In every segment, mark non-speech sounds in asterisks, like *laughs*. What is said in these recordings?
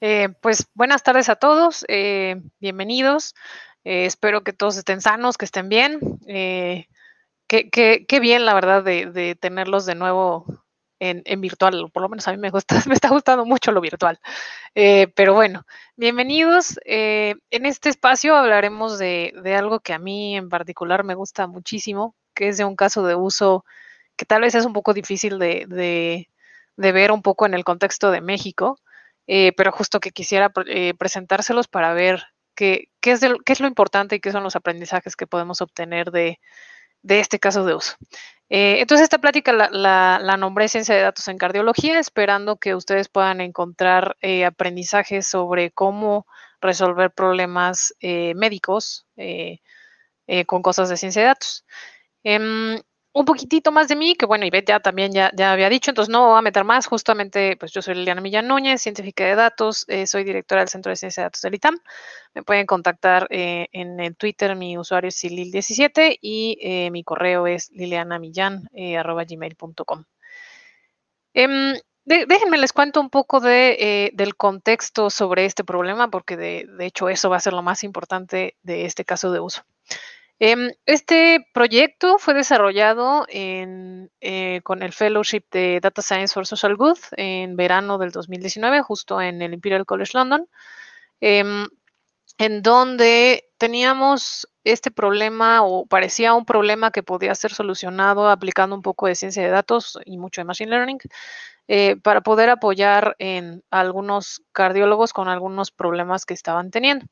Eh, pues buenas tardes a todos, eh, bienvenidos. Eh, espero que todos estén sanos, que estén bien. qué, bien, la verdad, de, tenerlos de nuevo en, virtual. Por lo menos a mí me, gusta, *laughs* me está gustando mucho lo virtual. pero bueno, bienvenidos. en este espacio hablaremos de, algo que a mí en particular me gusta muchísimo, que es de un caso de uso que tal vez es un poco difícil de, ver un poco en el contexto de México, eh, pero justo que quisiera eh, presentárselos para ver qué, es qué, es lo importante y qué son los aprendizajes que podemos obtener de, este caso de uso. Eh, entonces, esta plática la, la, nombré Ciencia de Datos en Cardiología, esperando que ustedes puedan encontrar aprendizajes sobre cómo resolver problemas médicos con cosas de ciencia de datos. Em, un poquitito más de mí, que bueno, Ivette ya también ya, había dicho, entonces no voy a meter más, justamente pues yo soy Liliana Millán Núñez, científica de datos, eh, soy directora del Centro de Ciencia de Datos del ITAM, me pueden contactar eh, en el Twitter, mi usuario es cilil 17 y eh, mi correo es lilianamillan.gmail.com. Em, déjenme les cuento un poco del contexto sobre este problema, porque de, hecho eso va a ser lo más importante de este caso de uso. Em, este proyecto fue desarrollado eh, con el Fellowship de Data Science for Social Good en verano del 2019, justo en el Imperial College London, em, en donde teníamos este problema o parecía un problema que podía ser solucionado aplicando un poco de ciencia de datos y mucho de Machine Learning eh, para poder apoyar en algunos cardiólogos con algunos problemas que estaban teniendo.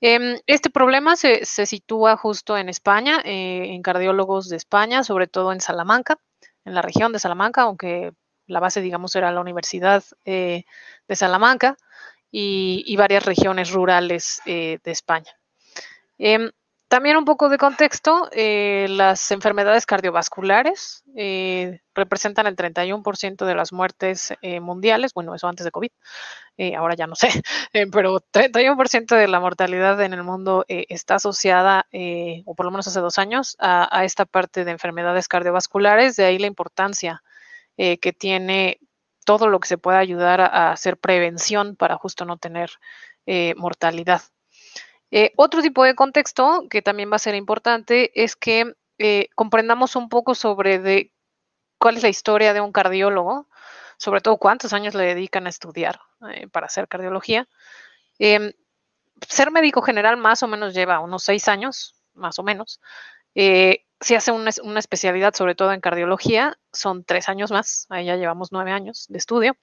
Em, este problema se, sitúa justo en España, eh, en cardiólogos de España, sobre todo en Salamanca, en la región de Salamanca, aunque la base, digamos, era la Universidad eh, de Salamanca y, varias regiones rurales eh, de España. Em, también un poco de contexto, eh, las enfermedades cardiovasculares eh, representan el 31% de las muertes eh, mundiales, bueno, eso antes de COVID, ahora ya no sé, *laughs* pero 31% de la mortalidad en el mundo está asociada, o por lo menos hace dos años, a, esta parte de enfermedades cardiovasculares, de ahí la importancia que tiene todo lo que se pueda ayudar a hacer prevención para justo no tener mortalidad. Eh, otro tipo de contexto que también va a ser importante es que eh, comprendamos un poco sobre de cuál es la historia de un cardiólogo, sobre todo cuántos años le dedican a estudiar eh, para hacer cardiología. Em, ser médico general más o menos lleva unos seis años, más o menos. si hace una, una, especialidad, sobre todo en cardiología, son tres años más, ahí ya llevamos nueve años de estudio.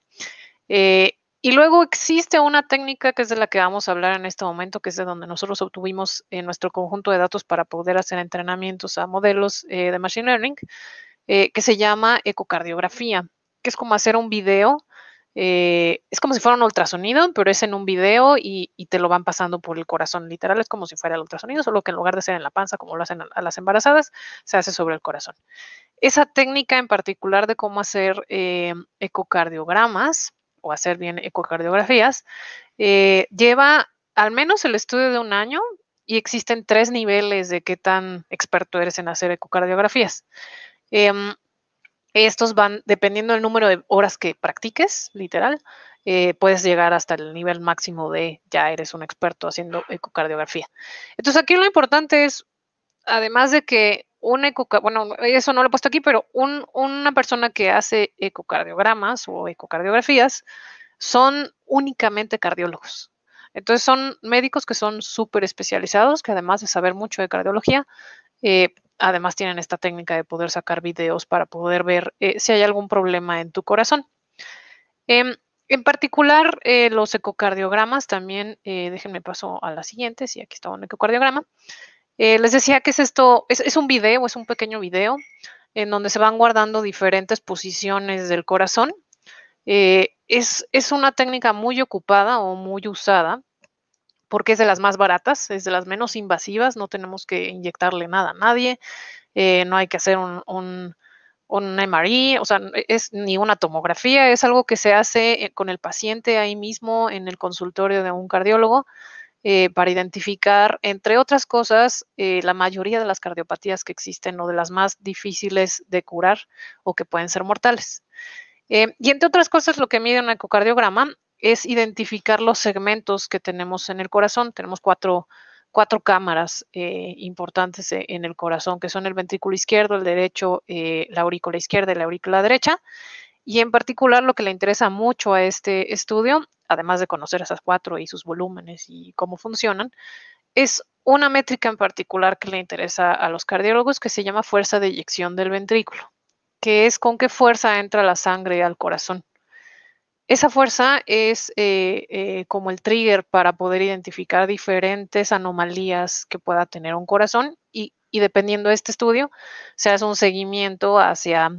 Y luego existe una técnica que es de la que vamos a hablar en este momento, que es de donde nosotros obtuvimos en eh, nuestro conjunto de datos para poder hacer entrenamientos a modelos eh, de Machine Learning, eh, que se llama ecocardiografía, que es como hacer un video, es como si fuera un ultrasonido, pero es en un video y, te lo van pasando por el corazón, literal, es como si fuera el ultrasonido, solo que en lugar de ser en la panza, como lo hacen a las embarazadas, se hace sobre el corazón. Esa técnica en particular de cómo hacer ecocardiogramas, o hacer bien ecocardiografías, eh, lleva al menos el estudio de un año y existen tres niveles de qué tan experto eres en hacer ecocardiografías. Em, estos van, dependiendo del número de horas que practiques, literal, eh, puedes llegar hasta el nivel máximo de ya eres un experto haciendo ecocardiografía. Entonces aquí lo importante es, además de que un bueno, eso no lo he puesto aquí, pero una persona que hace ecocardiogramas o ecocardiografías son únicamente cardiólogos. Entonces son médicos que son súper especializados, que además de saber mucho de cardiología, eh, además tienen esta técnica de poder sacar videos para poder ver eh, si hay algún problema en tu corazón. Em, en particular, eh, los ecocardiogramas también, déjenme paso a la siguiente, si aquí está un ecocardiograma. Eh, les decía que es esto, es, un video, es un pequeño video en donde se van guardando diferentes posiciones del corazón. Eh, es, una técnica muy ocupada o muy usada porque es de las más baratas, es de las menos invasivas, no tenemos que inyectarle nada a nadie, eh, no hay que hacer un, un, MRI, o sea, es ni una tomografía, es algo que se hace con el paciente ahí mismo en el consultorio de un cardiólogo eh, para identificar, entre otras cosas, eh, la mayoría de las cardiopatías que existen o de las más difíciles de curar o que pueden ser mortales. Eh, y entre otras cosas, lo que mide un ecocardiograma es identificar los segmentos que tenemos en el corazón. Tenemos cuatro, cámaras importantes en el corazón, que son el ventrículo izquierdo, el derecho, la aurícula izquierda y la aurícula derecha. Y en particular lo que le interesa mucho a este estudio, además de conocer esas cuatro y sus volúmenes y cómo funcionan, es una métrica en particular que le interesa a los cardiólogos que se llama fuerza de eyección del ventrículo, que es con qué fuerza entra la sangre al corazón. Esa fuerza es eh, eh, como el trigger para poder identificar diferentes anomalías que pueda tener un corazón y dependiendo de este estudio, se hace un seguimiento hacia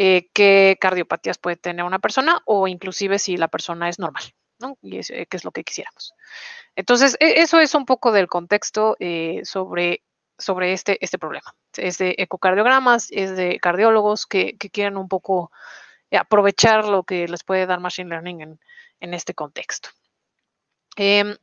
eh, qué cardiopatías puede tener una persona o inclusive si la persona es normal, ¿no? Y es, eh, qué es lo que quisiéramos. Entonces, e, eso es un poco del contexto eh, sobre, sobre este, este problema. Es de ecocardiogramas, es de cardiólogos que, quieren un poco aprovechar lo que les puede dar Machine Learning en, en este contexto. Em,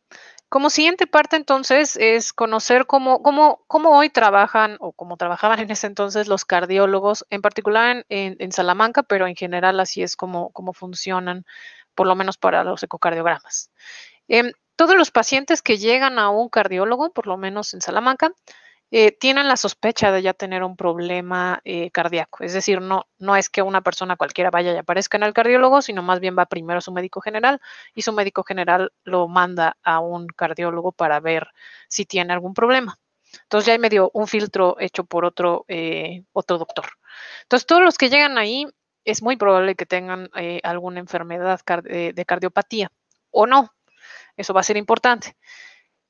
como siguiente parte entonces es conocer cómo, hoy trabajan o cómo trabajaban *laughs* en ese entonces los cardiólogos, en particular en, en, Salamanca, pero en general así es como, como funcionan, por lo menos para los ecocardiogramas. Em, todos los pacientes que llegan a un cardiólogo, por lo menos en Salamanca, eh, tienen la sospecha de ya tener un problema eh, cardíaco. Es decir, no, no es que una persona cualquiera vaya y aparezca en el cardiólogo, sino más bien va primero a su médico general y su médico general lo manda a un cardiólogo para ver si tiene algún problema. Entonces ya hay medio un filtro hecho por otro, eh, otro doctor. Entonces todos los que llegan ahí es muy probable que tengan alguna enfermedad de cardiopatía o no. Eso va a ser importante.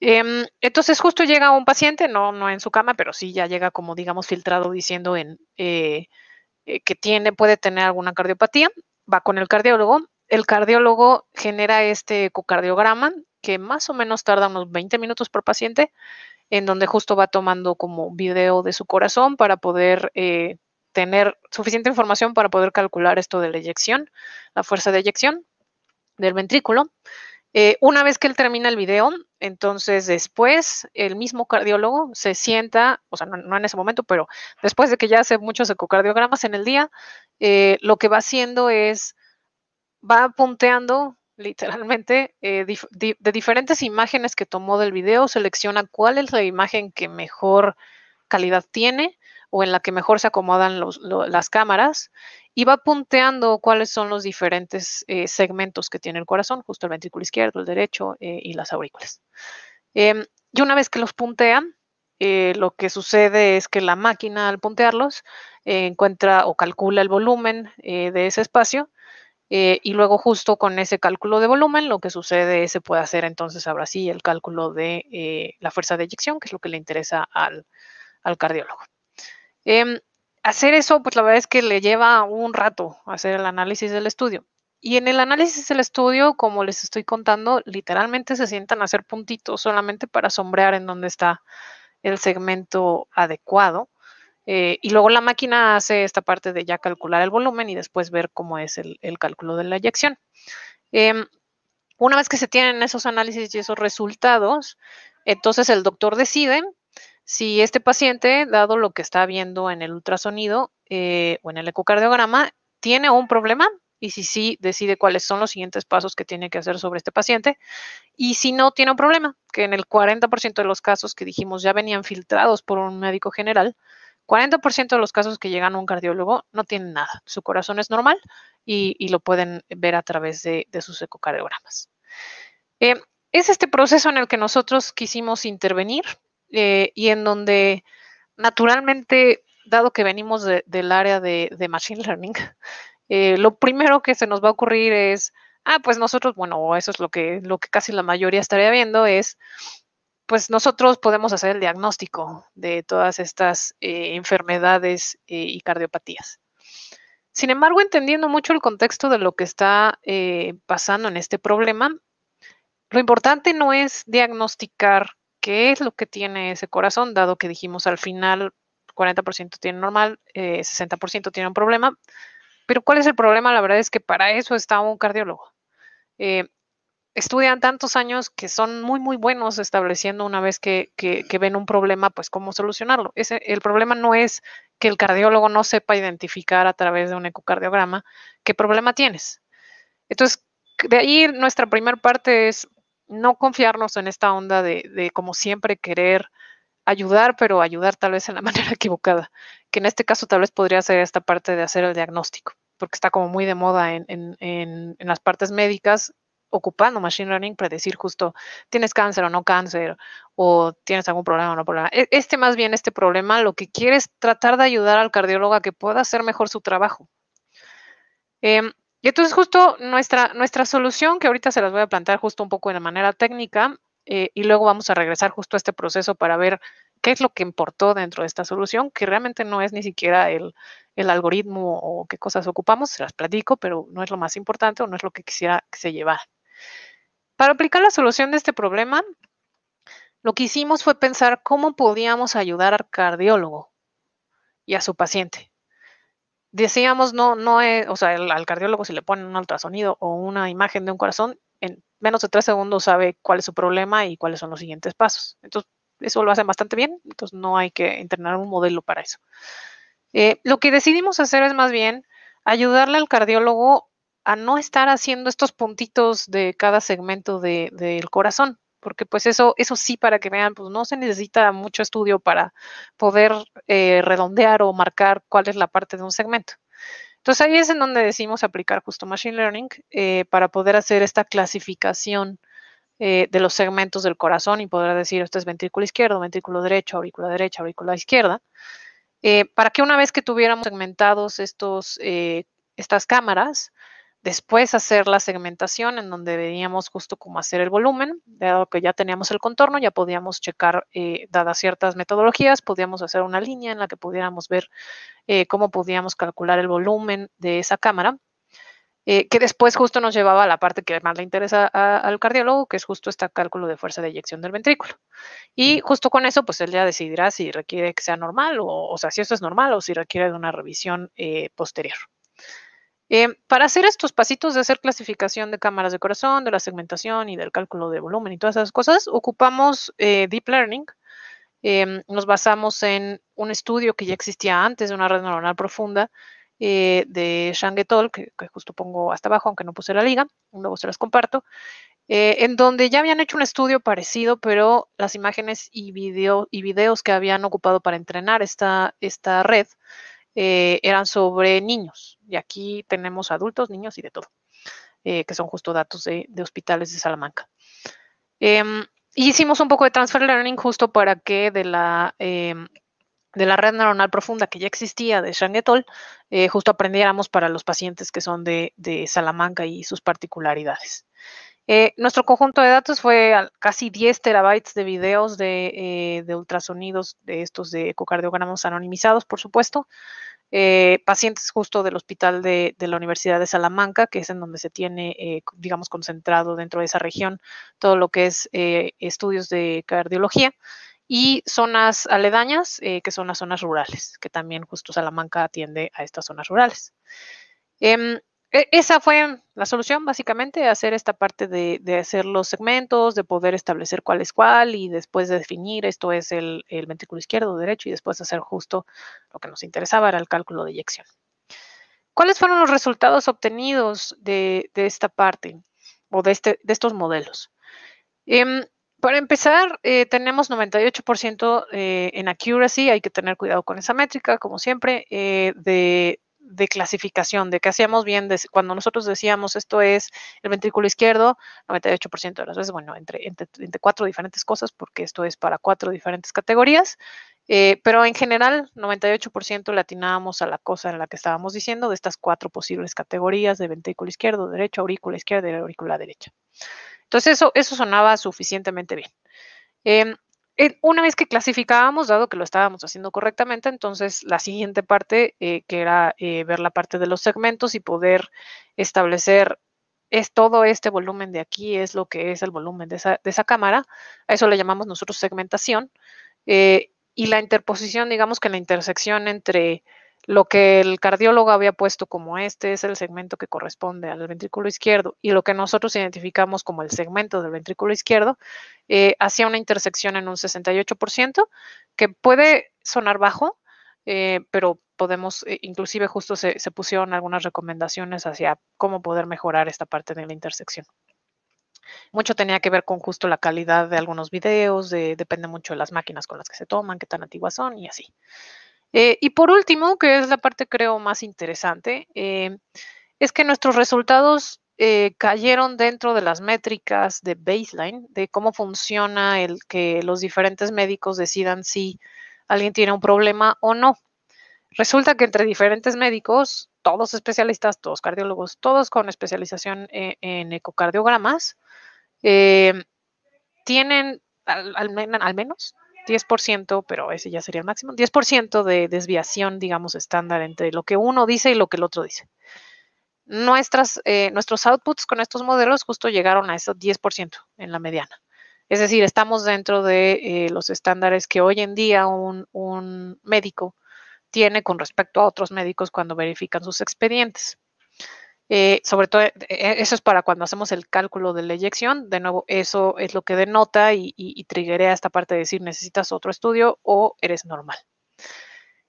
Em, entonces justo llega un paciente, no, en su cama, pero sí ya llega como digamos filtrado diciendo en, eh, eh, que tiene, puede tener alguna cardiopatía, va con el cardiólogo, el cardiólogo genera este ecocardiograma que más o menos tarda unos 20 minutos por paciente, en donde justo va tomando como video de su corazón para poder eh, tener suficiente información para poder calcular esto de la eyección, la fuerza de eyección del ventrículo. Eh, una vez que él termina el video, entonces después el mismo cardiólogo se sienta, o sea, no, en ese momento, pero después de que ya hace muchos ecocardiogramas en el día, eh, lo que va haciendo es, va punteando literalmente eh, de diferentes imágenes que tomó del video, selecciona cuál es la imagen que mejor calidad tiene o en la que mejor se acomodan las cámaras y va punteando cuáles son los diferentes eh, segmentos que tiene el corazón, justo el ventrículo izquierdo, el derecho eh, y las aurículas. Em, y una vez que los puntean, eh, lo que sucede es que la máquina al puntearlos encuentra o calcula el volumen de ese espacio y luego justo con ese cálculo de volumen lo que sucede es que puede hacer entonces ahora sí el cálculo de la fuerza de eyección, que es lo que le interesa al, cardiólogo. Em, hacer eso, pues la verdad es que le lleva un rato hacer el análisis del estudio. Y en el análisis del estudio, como les estoy contando, literalmente se sientan a hacer puntitos solamente para sombrear en dónde está el segmento adecuado. Eh, y luego la máquina hace esta parte de ya calcular el volumen y después ver cómo es el, cálculo de la eyección. Em, una vez que se tienen esos análisis y esos resultados, entonces el doctor decide si este paciente, dado lo que está viendo en el ultrasonido eh, o en el ecocardiograma, tiene un problema y si sí, decide cuáles son los siguientes pasos que tiene que hacer sobre este paciente. Y si no, tiene un problema, que en el 40% de los casos que dijimos ya venían filtrados por un médico general, 40% de los casos que llegan a un cardiólogo no tienen nada. Su corazón es normal y, lo pueden ver a través de, sus ecocardiogramas. Eh, es este proceso en el que nosotros quisimos intervenir eh, y en donde naturalmente, dado que venimos del área de, Machine Learning, *laughs* eh, lo primero que se nos va a ocurrir es, ah, pues nosotros, bueno, eso es lo que, lo que casi la mayoría estaría viendo, es, pues nosotros podemos hacer el diagnóstico de todas estas eh, enfermedades y cardiopatías. Sin embargo, entendiendo mucho el contexto de lo que está pasando en este problema, lo importante no es diagnosticar qué es lo que tiene ese corazón, dado que dijimos al final 40% tiene normal, 60% eh, tiene un problema. Pero ¿cuál es el problema? La verdad es que para eso está un cardiólogo. Eh, estudian tantos años que son muy, muy buenos estableciendo una vez que, ven un problema, pues cómo solucionarlo. el problema no es que el cardiólogo no sepa identificar a través de un ecocardiograma qué problema tienes. Entonces, de ahí nuestra primera parte es no confiarnos en esta onda de, como siempre querer ayudar, pero ayudar tal vez en la *laughs* manera equivocada, que en este caso tal vez podría ser esta parte de hacer el diagnóstico, porque está como muy de moda en, las partes médicas ocupando Machine Learning, predecir justo, tienes cáncer o no cáncer, o tienes algún problema o no problema. E, este más bien, este problema, lo que quiere es tratar de ayudar al cardiólogo a que pueda hacer mejor su trabajo. Em, y entonces justo nuestra, nuestra solución, que ahorita se las voy a plantear justo un poco de manera técnica, eh, y luego vamos a regresar justo a este proceso para ver qué es lo que importó dentro de esta solución, que realmente no es ni siquiera el, el algoritmo o qué cosas ocupamos, se las platico, pero no es lo más importante o no es lo que quisiera que se llevara. Para aplicar la solución de este problema, lo que hicimos fue pensar cómo podíamos ayudar al cardiólogo y a su paciente decíamos, no, no es, o sea, el, al cardiólogo si le ponen un ultrasonido o una imagen de un corazón, en menos de tres segundos sabe cuál es su problema y cuáles son los siguientes pasos. Entonces, eso lo hacen bastante bien, entonces no hay que entrenar un modelo para eso. Eh, lo que decidimos hacer es más bien ayudarle al cardiólogo a no estar haciendo estos puntitos de cada segmento del de, corazón, porque pues eso, eso sí, para que vean, pues no se necesita mucho estudio para poder eh, redondear o marcar cuál es la parte de un segmento. Entonces ahí es en donde decimos aplicar justo Machine Learning eh, para poder hacer esta clasificación eh, de los segmentos del corazón y poder decir, esto es ventrículo izquierdo, ventrículo derecho, aurícula derecha, aurícula izquierda, para que una vez que tuviéramos segmentados estos, estas cámaras, Después hacer la segmentación en donde veíamos justo cómo hacer el volumen, dado que ya teníamos el contorno, ya podíamos checar, eh, dadas ciertas metodologías, podíamos hacer una línea en la que pudiéramos ver eh, cómo podíamos calcular el volumen de esa cámara. Eh, que después justo nos llevaba a la parte que más le interesa al cardiólogo, que es justo este cálculo de fuerza de eyección del ventrículo. Y justo con eso, pues él ya decidirá si requiere que sea normal, o, o sea, si esto es normal o si requiere de una revisión posterior. Em, para hacer estos pasitos de hacer clasificación de cámaras de corazón, de la segmentación y del cálculo de volumen y todas esas cosas, ocupamos eh, Deep Learning. Em, nos basamos en un estudio que ya existía antes de una red neuronal profunda eh, de Shang et al, que, justo pongo hasta abajo, aunque no puse la liga, luego se las comparto, eh, en donde ya habían hecho un estudio parecido, pero las imágenes y, y videos que habían ocupado para entrenar esta, esta red eh, eran sobre niños. Y aquí tenemos adultos, niños y de todo, eh, que son justo datos de, hospitales de Salamanca. Em, hicimos un poco de transfer learning justo para que de la, em, de la red neuronal profunda que ya existía de Shang et eh, justo aprendiéramos para los pacientes que son de, de Salamanca y sus particularidades. Eh, nuestro conjunto de datos fue casi 10 terabytes de videos eh, de, ultrasonidos de estos de ecocardiogramas anonimizados, por supuesto. Eh, pacientes justo del hospital de, la Universidad de Salamanca, que es en donde se tiene, digamos, concentrado dentro de esa región todo lo que es estudios de cardiología y zonas aledañas, que son las zonas rurales, que también justo Salamanca atiende a estas zonas rurales. Em, e, esa fue la solución, básicamente, hacer esta parte de, hacer los segmentos, de poder establecer cuál es cuál y después de definir esto es el, ventrículo izquierdo o derecho y después hacer justo lo que nos interesaba, era el cálculo de eyección. ¿Cuáles fueron los resultados obtenidos de, esta parte o de, este, estos modelos? Em, para empezar, eh, tenemos 98% eh, en accuracy, hay que tener cuidado con esa métrica, como siempre, eh, de, de clasificación, de que hacíamos bien, cuando nosotros decíamos esto es el ventrículo izquierdo, 98% de las veces, bueno, entre, entre, cuatro diferentes cosas, porque esto es para cuatro diferentes categorías, eh, pero en general, 98% latinábamos a la cosa en la que estábamos diciendo de estas cuatro posibles categorías de ventrículo izquierdo, derecho, aurícula izquierda y aurícula derecha. Entonces, eso, eso sonaba suficientemente bien. Em, una vez que clasificábamos, dado que lo estábamos haciendo correctamente, entonces la siguiente parte, eh, que era eh, ver la parte de los segmentos y poder establecer es todo este volumen de aquí, es lo que es el volumen de esa, cámara, a eso le llamamos nosotros segmentación, eh, y la interposición, digamos que la intersección entre lo que el cardiólogo había puesto como este es el segmento que corresponde al ventrículo izquierdo y lo que nosotros identificamos como el segmento del ventrículo izquierdo, eh, hacía una intersección en un 68%, que puede sonar bajo, eh, pero podemos, eh, inclusive justo se, pusieron algunas recomendaciones hacia cómo poder mejorar esta parte de la intersección. Mucho tenía que ver con justo la calidad de algunos videos, depende mucho de las máquinas con las que se toman, qué tan antiguas son y así. Eh, y por último, que es la parte creo más interesante, eh, es que nuestros resultados eh, cayeron dentro de las métricas de baseline, de cómo funciona el que los diferentes médicos decidan si alguien tiene un problema o no. Resulta que entre diferentes médicos, todos especialistas, todos cardiólogos, todos con especialización en, ecocardiogramas, tienen al, menos 10%, pero ese ya sería el máximo, 10% de desviación, digamos, estándar entre lo que uno dice y lo que el otro dice. Eh, nuestros outputs con estos modelos justo llegaron a esos 10% en la mediana. Es decir, estamos dentro de eh, los estándares que hoy en día un, un médico tiene con respecto a otros médicos cuando verifican sus expedientes. Eh, sobre todo, e, e, eso es para cuando hacemos el cálculo de la eyección. De nuevo, eso es lo que denota y, y, y esta parte de decir necesitas otro estudio o eres normal.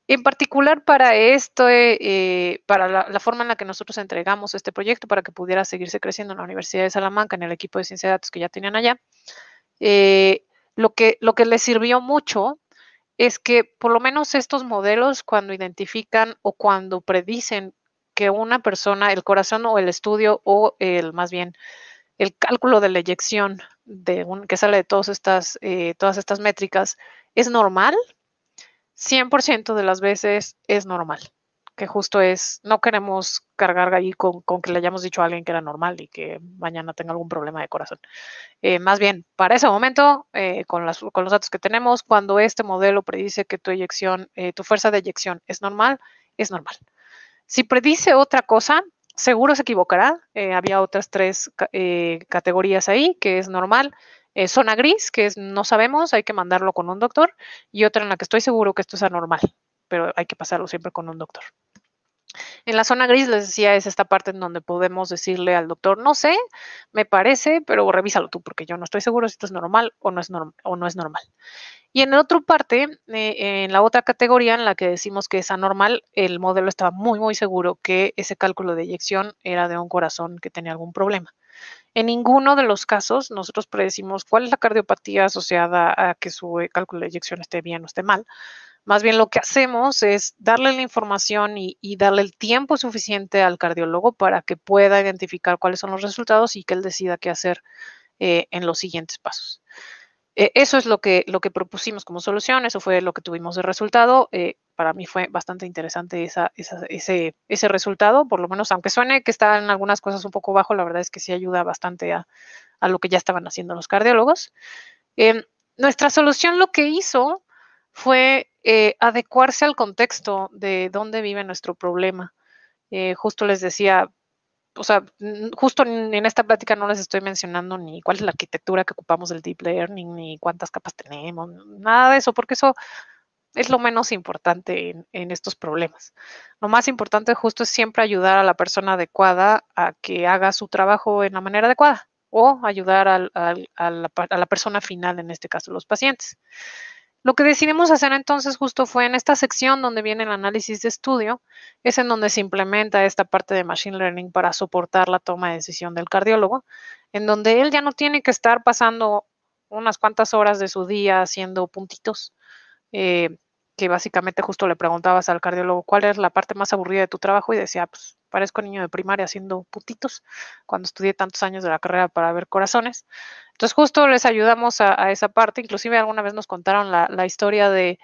En particular para esto, eh, eh, para la, forma en la que nosotros entregamos este proyecto para que pudiera seguirse creciendo en la Universidad de Salamanca, en el equipo de ciencia de datos que ya tenían allá, lo, que, lo que les sirvió mucho es que por lo menos estos modelos cuando identifican o cuando predicen que una persona, el corazón o el estudio o el más bien el cálculo de la eyección de que sale de todas estas, eh, todas estas métricas es normal, 100% de las veces es normal, que justo es, no queremos cargar ahí con, que le hayamos dicho a alguien que era normal y que mañana tenga algún problema de corazón. Eh, más bien, para ese momento, eh, con, con, los datos que tenemos, cuando este modelo predice que tu eyección, tu fuerza de eyección es normal, es normal. Si predice otra cosa, seguro se equivocará. Eh, había otras tres eh, categorías ahí, que es normal. Eh, zona gris, que es no sabemos, hay que mandarlo con un doctor. Y otra en la que estoy seguro que esto es anormal, pero hay que pasarlo siempre con un doctor. En la zona gris, les decía, es esta parte en donde podemos decirle al doctor, no sé, me parece, pero revísalo tú, porque yo no estoy seguro si esto es normal o no es, o no es normal. Y en la otra parte, eh, en la otra categoría en la que decimos que es anormal, el modelo estaba muy, muy seguro que ese cálculo de eyección era de un corazón que tenía algún problema. En ninguno de los casos nosotros predecimos cuál es la cardiopatía asociada a que su eh, cálculo de eyección esté bien o esté mal. Más bien lo que hacemos es darle la información y, darle el tiempo suficiente al cardiólogo para que pueda identificar cuáles son los resultados y que él decida qué hacer eh, en los siguientes pasos. Eh, eso es lo que, lo que propusimos como solución, eso fue lo que tuvimos de resultado. Eh, para mí fue bastante interesante ese, resultado, por lo menos aunque suene que están algunas cosas un poco bajo, la verdad es que sí ayuda bastante a, lo que ya estaban haciendo los cardiólogos. Em, nuestra solución lo que hizo fue eh, adecuarse al contexto de dónde vive nuestro problema. justo les decía, o sea, justo en, esta plática no les estoy mencionando ni cuál es la arquitectura que ocupamos del deep learning, ni cuántas capas tenemos, nada de eso, porque eso es lo menos importante en, estos problemas. Lo más importante justo es siempre ayudar a la persona adecuada a que haga su trabajo en la manera adecuada o ayudar a la persona final, en este caso los pacientes. Lo que decidimos hacer entonces justo fue en esta sección donde viene el análisis de estudio, es en donde se implementa esta parte de Machine Learning para soportar la toma de decisión del cardiólogo, en donde él ya no tiene que estar pasando unas cuantas horas de su día haciendo puntitos, eh, que básicamente justo le preguntabas al cardiólogo cuál es la parte más aburrida de tu trabajo y decía, pues parezco niño de primaria haciendo puntitos cuando estudié tantos años de la carrera para ver corazones. Entonces justo les ayudamos a, esa parte, inclusive alguna vez nos contaron la, historia de,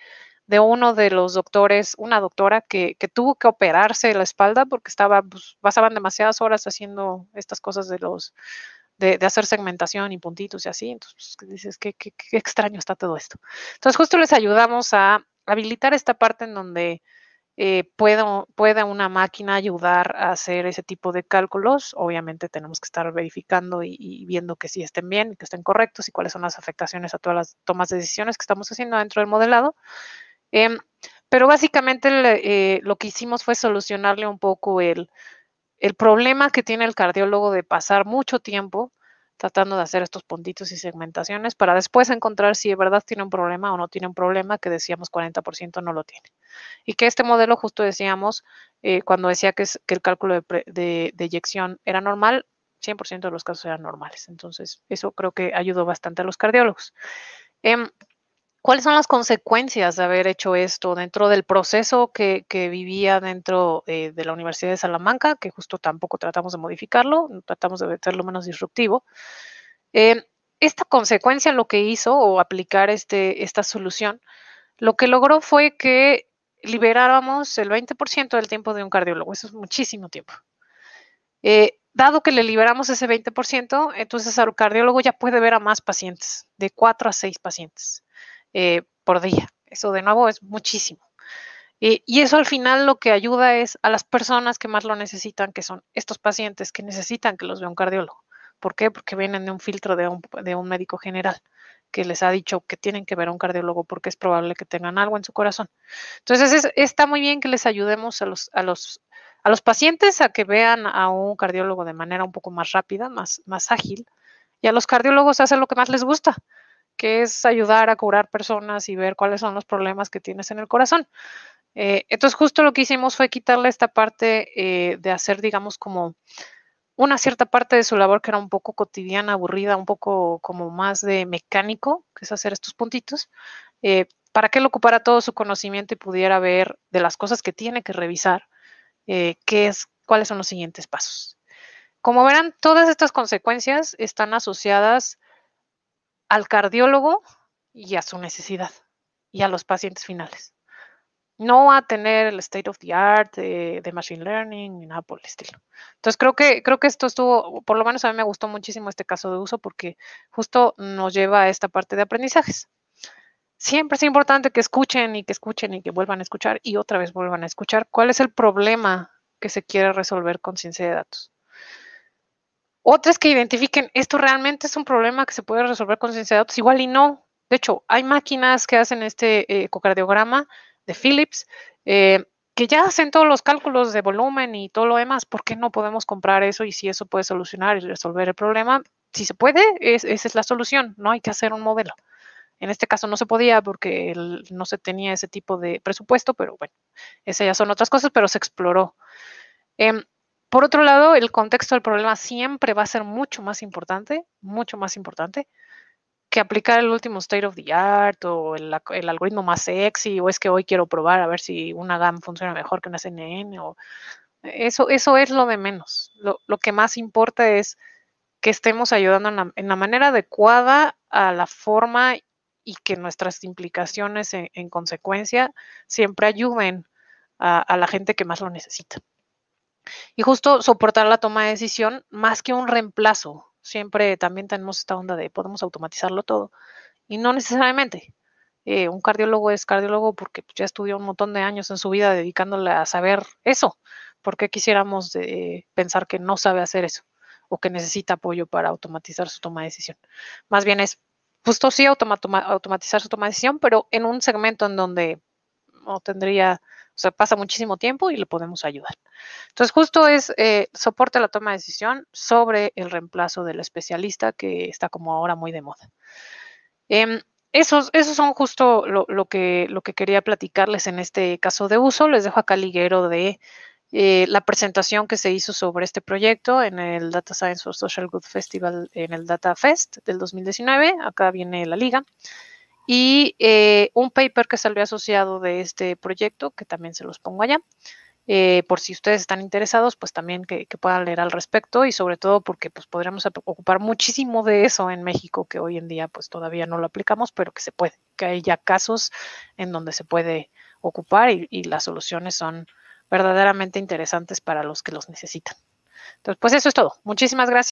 de, uno de los doctores, una doctora que, que tuvo que operarse la espalda porque estaba, pues, pasaban demasiadas horas haciendo estas cosas de los de, hacer segmentación y puntitos y así. Entonces pues, dices, qué, qué, extraño está todo esto. Entonces justo les ayudamos a habilitar esta parte en donde eh, pueda, una máquina ayudar a hacer ese tipo de cálculos. Obviamente tenemos que estar verificando y, viendo que sí estén bien, que estén correctos y cuáles son las afectaciones a todas las tomas de decisiones que estamos haciendo dentro del modelado. Em, pero básicamente eh, lo que hicimos fue solucionarle un poco el, el problema que tiene el cardiólogo de pasar mucho tiempo tratando de hacer estos puntitos y segmentaciones para después encontrar si de verdad tiene un problema o no tiene un problema, que decíamos 40% no lo tiene. Y que este modelo, justo decíamos, eh, cuando decía que, el cálculo de, eyección era normal, 100% de los casos eran normales. Entonces, eso creo que ayudó bastante a los cardiólogos. Em, ¿Cuáles son las consecuencias de haber hecho esto dentro del proceso que, vivía dentro eh, de la Universidad de Salamanca, que justo tampoco tratamos de modificarlo, tratamos de hacerlo menos disruptivo? Eh, esta consecuencia lo que hizo, o aplicar este, esta solución, lo que logró fue que liberáramos el 20% del tiempo de un cardiólogo. Eso es muchísimo tiempo. Eh, dado que le liberamos ese 20%, entonces el cardiólogo ya puede ver a más pacientes, de 4 a 6 pacientes. Eh, por día. Eso de nuevo es muchísimo. Eh, y eso al final lo que ayuda es a las personas que más lo necesitan, que son estos pacientes que necesitan que los vea un cardiólogo. ¿Por qué? Porque vienen de un filtro de un, de un médico general que les ha dicho que tienen que ver a un cardiólogo porque es probable que tengan algo en su corazón. Entonces, está muy bien que les ayudemos a los, a los, a los pacientes a que vean a un cardiólogo de manera un poco más rápida, más, más ágil, y a los cardiólogos hacen lo que más les gusta, que es ayudar a curar personas y ver cuáles son los problemas que tienes en el corazón. Eh, entonces, justo lo que hicimos fue quitarle esta parte eh, de hacer, digamos, como una cierta parte de su labor que era un poco cotidiana, aburrida, un poco como más de mecánico, que es hacer estos puntitos, eh, para que él ocupara todo su conocimiento y pudiera ver de las cosas que tiene que revisar, qué es, cuáles son los siguientes pasos. Como verán, todas estas consecuencias están asociadas al cardiólogo y a su necesidad y a los pacientes finales. No a tener el state of the art de, machine learning ni nada por el estilo. Entonces creo que, creo que esto estuvo, por lo menos a mí me gustó muchísimo este caso de uso porque justo nos lleva a esta parte de aprendizajes siempre es importante que escuchen y que escuchen y que vuelvan a escuchar y otra vez vuelvan a escuchar cuál es el problema que se quiere resolver con ciencia de datos. Otras que identifiquen, esto realmente es un problema que se puede resolver con ciencia de datos, igual y no. De hecho, hay máquinas que hacen este eh, ecocardiograma de Philips, eh, que ya hacen todos los cálculos de volumen y todo lo demás, ¿por qué no podemos comprar eso? Y si eso puede solucionar y resolver el problema, si se puede, esa es la solución, no hay que hacer un modelo. En este caso no se podía porque no se tenía ese tipo de presupuesto, pero bueno, esas ya son otras cosas, pero se exploró. Em, por otro lado, el contexto del problema siempre va a ser mucho más importante, mucho más importante que aplicar el último state of the art o el, algoritmo más sexy o es que hoy quiero probar a ver si una GAM funciona mejor que una CNN o eso, eso es lo de menos. Lo, que más importa es que estemos ayudando en la, manera adecuada a la forma y que nuestras implicaciones en, consecuencia siempre ayuden a la gente que más lo necesita. Y justo soportar la toma de decisión más que un reemplazo. Siempre también tenemos esta onda de podemos automatizarlo todo. Y no necesariamente. Eh, un cardiólogo es cardiólogo porque pues, ya estudió un montón de años en su vida dedicándole a saber eso. ¿Por qué quisiéramos pensar que no sabe hacer eso o que necesita apoyo para automatizar su toma de decisión? Más bien es justo sí automatizar su toma de decisión, pero en un segmento en donde o tendría, o sea, pasa muchísimo tiempo y le podemos ayudar. Entonces, justo es eh, soporte la toma de decisión sobre el reemplazo del especialista que está como ahora muy de moda. Em, esos, esos, son justo lo, que, lo que quería platicarles en este caso de uso. Les dejo acá liguero de eh, la presentación que se hizo sobre este proyecto en el Data Science for Social Good Festival, en el Data Fest del 2019. Acá viene la liga y eh, un paper que salió asociado de este proyecto, que también se los pongo allá. Eh, por si ustedes están interesados, pues también que, puedan leer al respecto y sobre todo porque pues podríamos ocupar muchísimo de eso en México, que hoy en día pues todavía no lo aplicamos, pero que se puede, que hay ya casos en donde se puede ocupar y las soluciones son verdaderamente interesantes para los que los necesitan. Entonces, pues eso es todo. Muchísimas gracias.